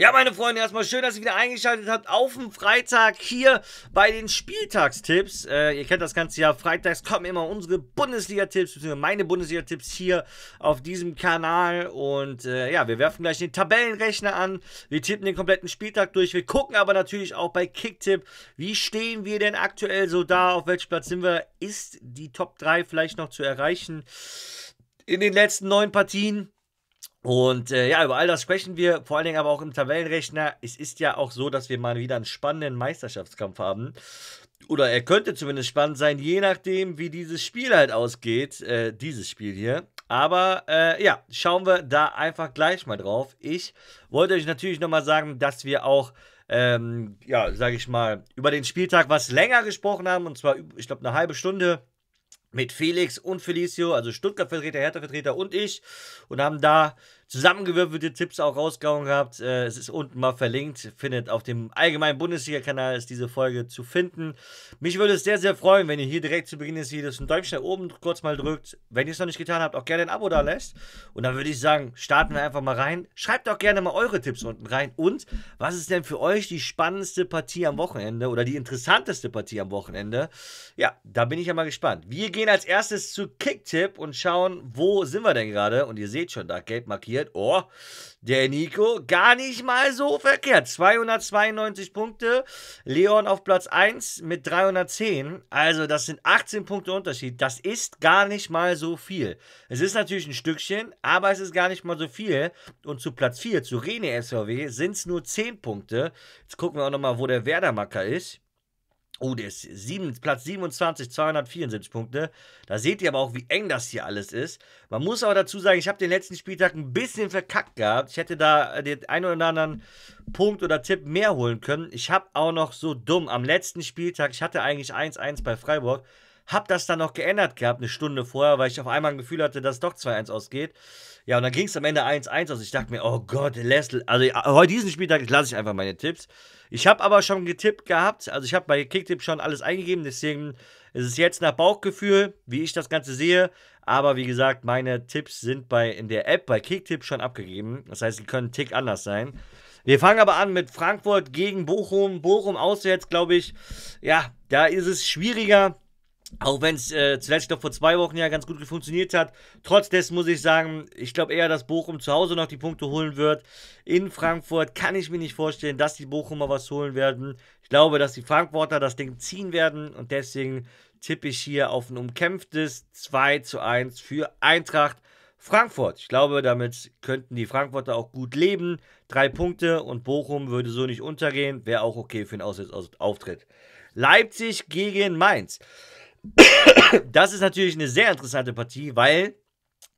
Ja, meine Freunde, erstmal schön, dass ihr wieder eingeschaltet habt auf dem Freitag hier bei den Spieltagstipps. Äh, ihr kennt das ganze ja, freitags kommen immer unsere Bundesliga-Tipps, beziehungsweise meine Bundesliga-Tipps hier auf diesem Kanal. Und äh, ja, wir werfen gleich den Tabellenrechner an, wir tippen den kompletten Spieltag durch, wir gucken aber natürlich auch bei Kicktipp, wie stehen wir denn aktuell so da, auf welchem Platz sind wir, ist die Top 3 vielleicht noch zu erreichen in den letzten neun Partien? Und äh, ja, über all das sprechen wir, vor allen Dingen aber auch im Tabellenrechner. Es ist ja auch so, dass wir mal wieder einen spannenden Meisterschaftskampf haben. Oder er könnte zumindest spannend sein, je nachdem, wie dieses Spiel halt ausgeht. Äh, dieses Spiel hier. Aber äh, ja, schauen wir da einfach gleich mal drauf. Ich wollte euch natürlich nochmal sagen, dass wir auch, ähm, ja, sage ich mal, über den Spieltag was länger gesprochen haben. Und zwar, ich glaube, eine halbe Stunde mit Felix und Felicio, also Stuttgart-Vertreter, Hertha-Vertreter und ich und haben da zusammengewürfelte Tipps auch rausgehauen gehabt. Äh, es ist unten mal verlinkt. Findet auf dem allgemeinen Bundesliga-Kanal ist diese Folge zu finden. Mich würde es sehr, sehr freuen, wenn ihr hier direkt zu Beginn des Videos ein Däumchen nach oben kurz mal drückt. Wenn ihr es noch nicht getan habt, auch gerne ein Abo da lässt. Und dann würde ich sagen, starten wir einfach mal rein. Schreibt auch gerne mal eure Tipps unten rein. Und was ist denn für euch die spannendste Partie am Wochenende oder die interessanteste Partie am Wochenende? Ja, da bin ich ja mal gespannt. Wir gehen als erstes zu Kicktip und schauen, wo sind wir denn gerade? Und ihr seht schon, da gelb markiert realisiert, oh, der Nico gar nicht mal so verkehrt. 292 Punkte, Leon auf Platz 1 mit 310. Also das sind 18 Punkte Unterschied. Das ist gar nicht mal so viel. Es ist natürlich ein Stückchen, aber es ist gar nicht mal so viel. Und zu Platz 4, zu Rene SVW, sind es nur 10 Punkte. Jetzt gucken wir auch nochmal, wo der Werdermacker ist. Oh, der ist sieben, Platz 27, 274 Punkte. Da seht ihr aber auch, wie eng das hier alles ist. Man muss aber dazu sagen, ich habe den letzten Spieltag ein bisschen verkackt gehabt. Ich hätte da äh, den einen oder anderen Punkt oder Tipp mehr holen können. Ich habe auch noch so dumm am letzten Spieltag, ich hatte eigentlich 1-1 bei Freiburg, hab das dann noch geändert gehabt, eine Stunde vorher, weil ich auf einmal ein Gefühl hatte, dass es doch 2-1 ausgeht. Ja, und dann ging es am Ende 1-1 aus. Ich dachte mir, oh Gott, Lesl. Also heute diesen Spieltag lasse ich einfach meine Tipps. Ich habe aber schon getippt gehabt. Also ich habe bei Kicktipp schon alles eingegeben. Deswegen ist es jetzt nach Bauchgefühl, wie ich das Ganze sehe. Aber wie gesagt, meine Tipps sind bei, in der App bei Kicktipp schon abgegeben. Das heißt, sie können einen Tick anders sein. Wir fangen aber an mit Frankfurt gegen Bochum. Bochum auswärts, glaube ich. Ja, da ist es schwieriger. Auch wenn es äh, zuletzt noch vor zwei Wochen ja ganz gut funktioniert hat. Trotzdem muss ich sagen, ich glaube eher, dass Bochum zu Hause noch die Punkte holen wird. In Frankfurt kann ich mir nicht vorstellen, dass die Bochumer was holen werden. Ich glaube, dass die Frankfurter das Ding ziehen werden und deswegen tippe ich hier auf ein umkämpftes 2 zu 1 für Eintracht Frankfurt. Ich glaube, damit könnten die Frankfurter auch gut leben. Drei Punkte und Bochum würde so nicht untergehen. Wäre auch okay für einen Auswärtsauftritt. Leipzig gegen Mainz. Das ist natürlich eine sehr interessante Partie, weil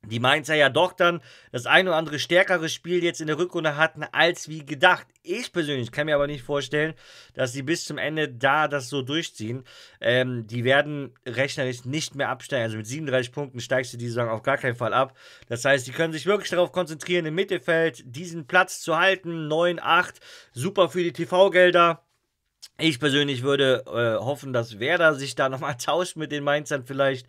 die Mainzer ja doch dann das ein oder andere stärkere Spiel jetzt in der Rückrunde hatten als wie gedacht. Ich persönlich kann mir aber nicht vorstellen, dass sie bis zum Ende da das so durchziehen. Ähm, die werden rechnerisch nicht mehr absteigen. Also mit 37 Punkten steigst du die Saison auf gar keinen Fall ab. Das heißt, die können sich wirklich darauf konzentrieren, im Mittelfeld diesen Platz zu halten. 9, 8, super für die TV-Gelder ich persönlich würde äh, hoffen, dass Werder sich da nochmal tauscht mit den Mainzern vielleicht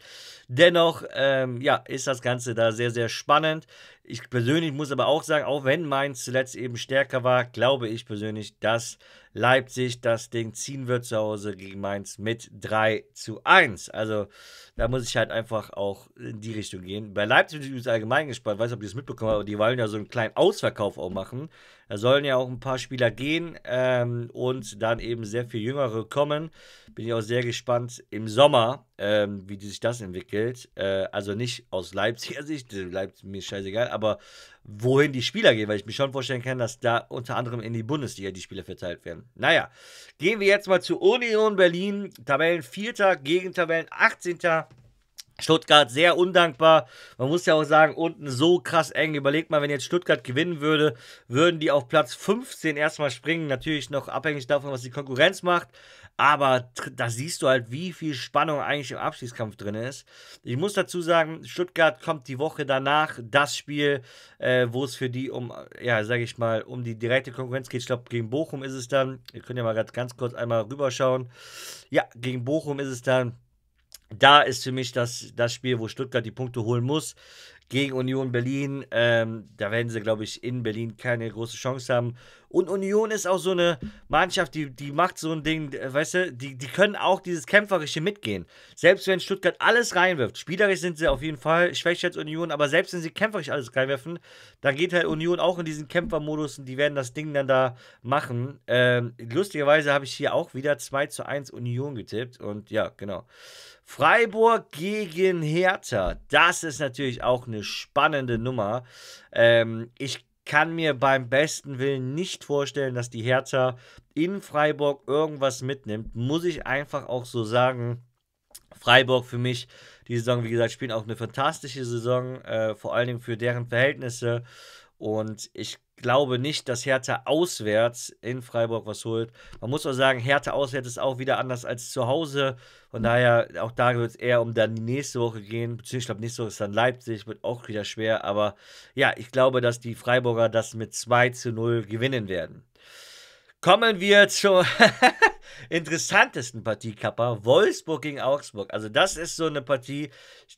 Dennoch ähm, ja, ist das Ganze da sehr, sehr spannend. Ich persönlich muss aber auch sagen, auch wenn Mainz zuletzt eben stärker war, glaube ich persönlich, dass Leipzig das Ding ziehen wird zu Hause gegen Mainz mit 3 zu 1. Also da muss ich halt einfach auch in die Richtung gehen. Bei Leipzig bin ich übrigens allgemein gespannt, ich weiß nicht, ob ihr es mitbekommen habt, aber die wollen ja so einen kleinen Ausverkauf auch machen. Da sollen ja auch ein paar Spieler gehen ähm, und dann eben sehr viel Jüngere kommen. Bin ich auch sehr gespannt im Sommer, ähm, wie sich das entwickelt. Bielefeld, äh, also nicht aus Leipziger Sicht, äh, Leipzig, mir scheißegal, aber wohin die Spieler gehen, weil ich mir schon vorstellen kann, dass da unter anderem in die Bundesliga die Spieler verteilt werden. Naja, gehen wir jetzt mal zu Union Berlin, Tabellen 4. gegen Tabellen 18. Stuttgart sehr undankbar. Man muss ja auch sagen, unten so krass eng. Überlegt mal, wenn jetzt Stuttgart gewinnen würde, würden die auf Platz 15 erstmal springen. Natürlich noch abhängig davon, was die Konkurrenz macht. Aber da siehst du halt, wie viel Spannung eigentlich im Abstiegskampf drin ist. Ich muss dazu sagen, Stuttgart kommt die Woche danach das Spiel, äh, wo es für die um, ja, sage ich mal, um die direkte Konkurrenz geht. Ich glaube, gegen Bochum ist es dann. Ihr könnt ja mal ganz kurz einmal rüberschauen. Ja, gegen Bochum ist es dann da ist für mich das, das Spiel, wo Stuttgart die Punkte holen muss gegen Union Berlin. Ähm, da werden sie, glaube ich, in Berlin keine große Chance haben. Und Union ist auch so eine Mannschaft, die, die macht so ein Ding, weißt du, die, die können auch dieses Kämpferische mitgehen. Selbst wenn Stuttgart alles reinwirft, spielerisch sind sie auf jeden Fall schwächer als Union, aber selbst wenn sie kämpferisch alles reinwerfen, dann geht halt Union auch in diesen Kämpfermodus und die werden das Ding dann da machen. Ähm, lustigerweise habe ich hier auch wieder 2 zu 1 Union getippt und ja, genau. Freiburg gegen Hertha. Das ist natürlich auch eine spannende Nummer. Ähm, ich kann mir beim besten Willen nicht vorstellen, dass die Hertha in Freiburg irgendwas mitnimmt. Muss ich einfach auch so sagen. Freiburg für mich, die Saison, wie gesagt, spielen auch eine fantastische Saison, äh, vor allen Dingen für deren Verhältnisse. Und ich glaube nicht, dass Hertha auswärts in Freiburg was holt. Man muss auch sagen, Hertha auswärts ist auch wieder anders als zu Hause. Von mhm. daher, auch da wird es eher um dann die nächste Woche gehen. Beziehungsweise, ich glaube, nächste Woche ist dann Leipzig, wird auch wieder schwer. Aber ja, ich glaube, dass die Freiburger das mit 2 zu 0 gewinnen werden. Kommen wir zur interessantesten Partie, Kappa. Wolfsburg gegen Augsburg. Also, das ist so eine Partie,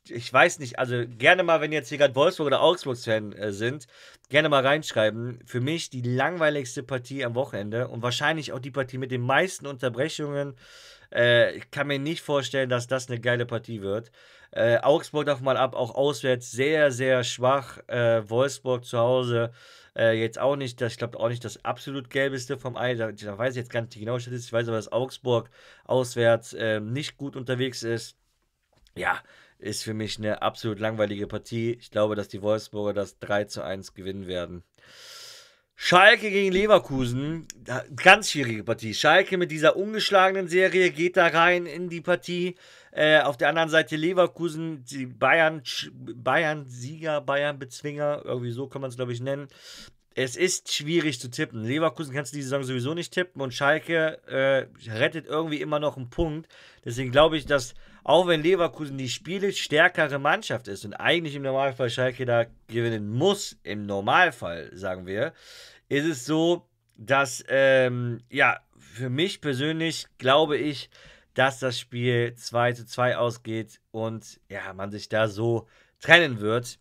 ich weiß nicht, also gerne mal, wenn jetzt hier gerade Wolfsburg oder Augsburg-Fan äh, sind, gerne mal reinschreiben. Für mich die langweiligste Partie am Wochenende und wahrscheinlich auch die Partie mit den meisten Unterbrechungen. Äh, ich kann mir nicht vorstellen, dass das eine geile Partie wird. Äh, Augsburg darf mal ab, auch auswärts sehr, sehr schwach. Äh, Wolfsburg zu Hause äh, jetzt auch nicht, das, ich glaube auch nicht das absolut gelbeste vom Ei. Da, da weiß ich jetzt gar nicht die genaue Statistik. Ich weiß aber, dass Augsburg auswärts äh, nicht gut unterwegs ist. Ja, ist für mich eine absolut langweilige Partie. Ich glaube, dass die Wolfsburger das 3 zu 1 gewinnen werden. Schalke gegen Leverkusen, ganz schwierige Partie. Schalke mit dieser ungeschlagenen Serie geht da rein in die Partie. Äh, auf der anderen Seite Leverkusen, die Bayern, Bayern-Sieger, Bayern-Bezwinger, irgendwie so kann man es, glaube ich, nennen. Es ist schwierig zu tippen. Leverkusen kannst du die Saison sowieso nicht tippen und Schalke äh, rettet irgendwie immer noch einen Punkt. Deswegen glaube ich, dass auch wenn Leverkusen die Spiele stärkere Mannschaft ist und eigentlich im Normalfall Schalke da gewinnen muss, im Normalfall sagen wir, ist es so, dass ähm, ja für mich persönlich glaube ich, dass das Spiel 2 zu 2 ausgeht und ja, man sich da so trennen wird,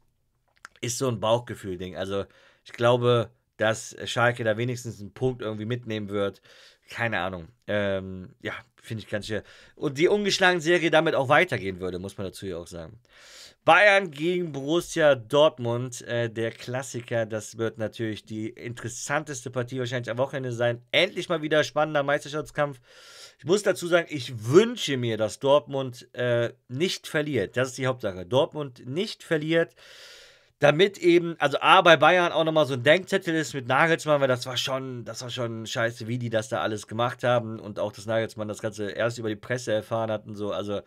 ist so ein Bauchgefühl-Ding. Also ich glaube, dass Schalke da wenigstens einen Punkt irgendwie mitnehmen wird keine Ahnung. Ähm, ja, finde ich ganz schön. Und die ungeschlagene Serie damit auch weitergehen würde, muss man dazu ja auch sagen. Bayern gegen Borussia Dortmund, äh, der Klassiker, das wird natürlich die interessanteste Partie wahrscheinlich am Wochenende sein. Endlich mal wieder spannender Meisterschaftskampf. Ich muss dazu sagen, ich wünsche mir, dass Dortmund äh, nicht verliert. Das ist die Hauptsache. Dortmund nicht verliert damit eben, also A, bei Bayern auch nochmal so ein Denkzettel ist mit Nagelsmann, weil das war schon, das war schon scheiße, wie die das da alles gemacht haben und auch, dass Nagelsmann das Ganze erst über die Presse erfahren hat und so, also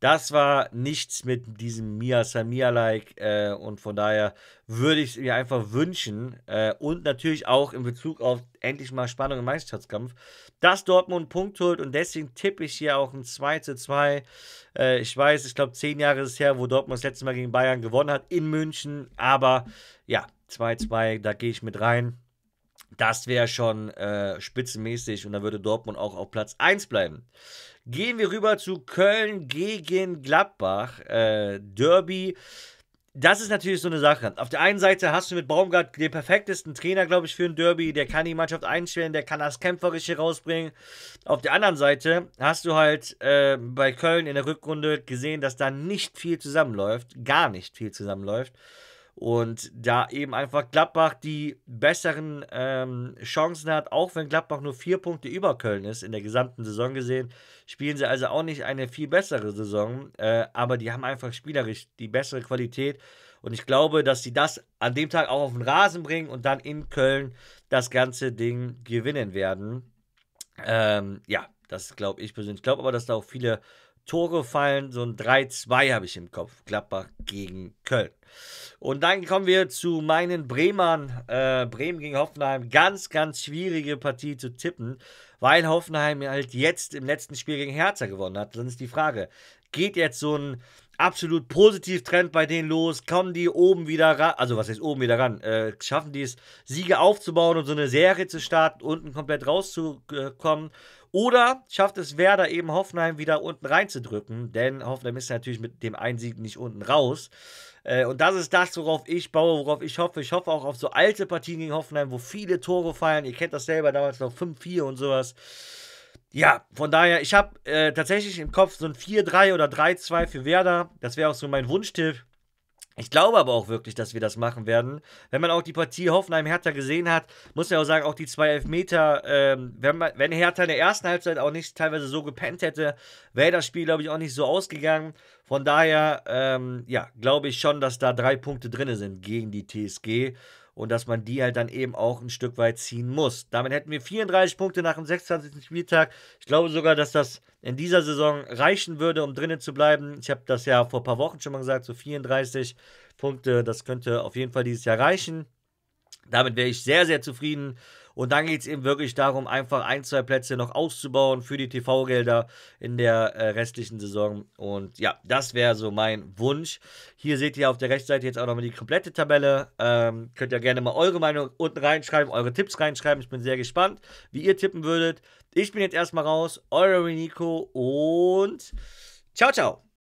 das war nichts mit diesem Mia Samia-like äh, und von daher würde ich es mir einfach wünschen äh, und natürlich auch in Bezug auf endlich mal Spannung im Meisterschaftskampf, dass Dortmund Punkt holt und deswegen tippe ich hier auch ein 2 zu 2. Äh, ich weiß, ich glaube, zehn Jahre ist es her, wo Dortmund das letzte Mal gegen Bayern gewonnen hat in München, aber ja, 2 2, da gehe ich mit rein. Das wäre schon äh, spitzenmäßig und da würde Dortmund auch auf Platz 1 bleiben. Gehen wir rüber zu Köln gegen Gladbach. Äh, Derby. Das ist natürlich so eine Sache. Auf der einen Seite hast du mit Baumgart den perfektesten Trainer, glaube ich, für ein Derby. Der kann die Mannschaft einstellen, der kann das Kämpferische rausbringen. Auf der anderen Seite hast du halt äh, bei Köln in der Rückrunde gesehen, dass da nicht viel zusammenläuft. Gar nicht viel zusammenläuft. Und da eben einfach Gladbach die besseren ähm, Chancen hat, auch wenn Gladbach nur vier Punkte über Köln ist, in der gesamten Saison gesehen, spielen sie also auch nicht eine viel bessere Saison. Äh, aber die haben einfach spielerisch die bessere Qualität. Und ich glaube, dass sie das an dem Tag auch auf den Rasen bringen und dann in Köln das ganze Ding gewinnen werden. Ähm, ja, das glaube ich persönlich. Ich glaube aber, dass da auch viele Tore fallen. So ein 3-2 habe ich im Kopf. Gladbach gegen Köln. Und dann kommen wir zu meinen Bremern. Äh, Bremen gegen Hoffenheim. Ganz, ganz schwierige Partie zu tippen, weil Hoffenheim halt jetzt im letzten Spiel gegen Hertha gewonnen hat. Dann ist die Frage, geht jetzt so ein absolut positiv Trend bei denen los. Kommen die oben wieder ran? Also, was heißt oben wieder ran? Äh, schaffen die es, Siege aufzubauen und so eine Serie zu starten, unten komplett rauszukommen? Oder schafft es Werder eben Hoffenheim wieder unten reinzudrücken? Denn Hoffenheim ist natürlich mit dem einen Sieg nicht unten raus. Äh, und das ist das, worauf ich baue, worauf ich hoffe. Ich hoffe auch auf so alte Partien gegen Hoffenheim, wo viele Tore fallen. Ihr kennt das selber damals noch 5-4 und sowas. Ja, von daher, ich habe äh, tatsächlich im Kopf so ein 4-3 oder 3-2 für Werder. Das wäre auch so mein Wunschtipp. Ich glaube aber auch wirklich, dass wir das machen werden. Wenn man auch die Partie Hoffenheim-Hertha gesehen hat, muss man auch sagen, auch die zwei Elfmeter, ähm, wenn, man, wenn Hertha in der ersten Halbzeit auch nicht teilweise so gepennt hätte, wäre das Spiel, glaube ich, auch nicht so ausgegangen. Von daher, ähm, ja, glaube ich schon, dass da drei Punkte drin sind gegen die TSG und dass man die halt dann eben auch ein Stück weit ziehen muss. Damit hätten wir 34 Punkte nach dem 26. Spieltag. Ich glaube sogar, dass das in dieser Saison reichen würde, um drinnen zu bleiben. Ich habe das ja vor ein paar Wochen schon mal gesagt, so 34 Punkte, das könnte auf jeden Fall dieses Jahr reichen. Damit wäre ich sehr, sehr zufrieden. Und dann geht es eben wirklich darum, einfach ein, zwei Plätze noch auszubauen für die TV-Gelder in der äh, restlichen Saison. Und ja, das wäre so mein Wunsch. Hier seht ihr auf der rechten Seite jetzt auch nochmal die komplette Tabelle. Ähm, könnt ihr gerne mal eure Meinung unten reinschreiben, eure Tipps reinschreiben. Ich bin sehr gespannt, wie ihr tippen würdet. Ich bin jetzt erstmal raus. Euer Nico und ciao, ciao.